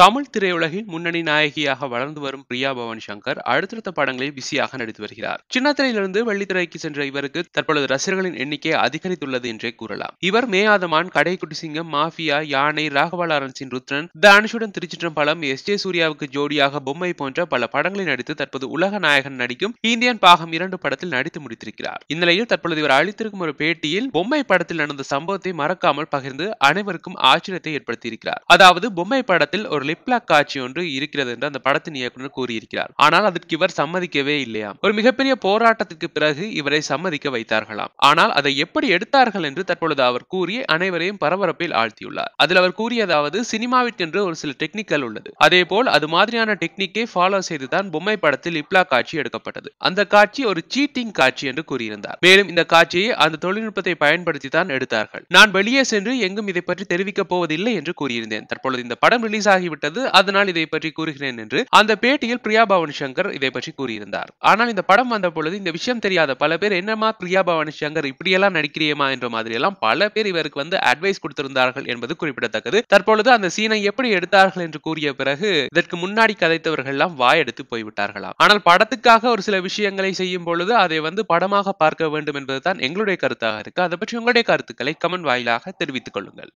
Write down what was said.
தமிழ் திரையுலகில் முன்னணி நாயகியாக வளர்ந்து வரும் பிரியா பவன் சங்கர் அடுத்தடுத்த படங்களில் பிஸியாக நடித்து வருகிறார் சின்னத்திரையிலிருந்து வெள்ளித்திரைக்கு சென்ற இவருக்கு தற்பொழுது ரசிகர்களின் எண்ணிக்கை அதிகரித்துள்ளது என்றே கூறலாம் இவர் மேயாதமான் கடைக்குட்டி சிங்கம் மாஃபியா யானை ராகவா லாரன்ஸின் ருத்ரன் திருச்சிற்றம் திருச்சிற்றம்பலம் எஸ் ஜே சூர்யாவுக்கு ஜோடியாக பொம்மை போன்ற பல படங்களில் நடித்து தற்போது உலக நாயகன் நடிக்கும் இந்தியன் பாகம் இரண்டு படத்தில் நடித்து முடித்திருக்கிறார் இந்நிலையில் தற்பொழுது இவர் அளித்திருக்கும் ஒரு பேட்டியில் பொம்மை படத்தில் நடந்த சம்பவத்தை மறக்காமல் பகிர்ந்து அனைவருக்கும் ஆச்சரியத்தை ஏற்படுத்தியிருக்கிறார் அதாவது பொம்மை படத்தில் ஒரு லிப்லாக் காட்சி ஒன்று இருக்கிறது என்று அந்த படத்தின் இயக்குனர் கூறியிருக்கிறார் ஆனால் அதற்கு இவர் சம்மதிக்கவே இல்லையா ஒரு மிகப்பெரிய போராட்டத்திற்கு பிறகு இவரை சம்மதிக்க வைத்தார்களாம் ஆனால் அதை எப்படி எடுத்தார்கள் என்று தற்பொழுது அவர் கூறி அனைவரையும் பரபரப்பில் ஆழ்த்தியுள்ளார் அதில் அவர் கூறியதாவது சினிமாவிற்கென்று ஒரு சில டெக்னிக்கல் உள்ளது அதே போல் அது மாதிரியான டெக்னிக்கை ஃபாலோ செய்துதான் பொம்மை படத்தில் லிப்லாக் காட்சி எடுக்கப்பட்டது அந்த காட்சி ஒரு சீட்டிங் காட்சி என்று கூறியிருந்தார் மேலும் இந்த காட்சியை அந்த தொழில்நுட்பத்தை பயன்படுத்தி தான் எடுத்தார்கள் நான் வெளியே சென்று எங்கும் இதை பற்றி தெரிவிக்கப் போவதில்லை என்று கூறியிருந்தேன் தற்பொழுது இந்த படம் ரிலீஸ் ஆகிவிட்டு விட்டது அதனால் இதை பற்றி கூறுகிறேன் என்று அந்த பேட்டியில் பிரியா பவன் சங்கர் இதை பற்றி கூறியிருந்தார் ஆனால் இந்த படம் வந்த பொழுது இந்த விஷயம் தெரியாத பல பேர் என்னமா பிரியா பவன் சங்கர் இப்படியெல்லாம் நடிக்கிறியமா என்ற மாதிரி எல்லாம் பல பேர் இவருக்கு வந்து அட்வைஸ் கொடுத்திருந்தார்கள் என்பது குறிப்பிடத்தக்கது தற்பொழுது அந்த சீனை எப்படி எடுத்தார்கள் என்று கூறிய பிறகு இதற்கு முன்னாடி கதைத்தவர்கள் எல்லாம் வாயெடுத்து போய்விட்டார்களாம் ஆனால் படத்துக்காக ஒரு சில விஷயங்களை செய்யும் பொழுது அதை வந்து படமாக பார்க்க வேண்டும் என்பதுதான் எங்களுடைய கருத்தாக இருக்கு அதை பற்றி உங்களுடைய கருத்துக்களை கமெண்ட் வாயிலாக தெரிவித்துக் கொள்ளுங்கள்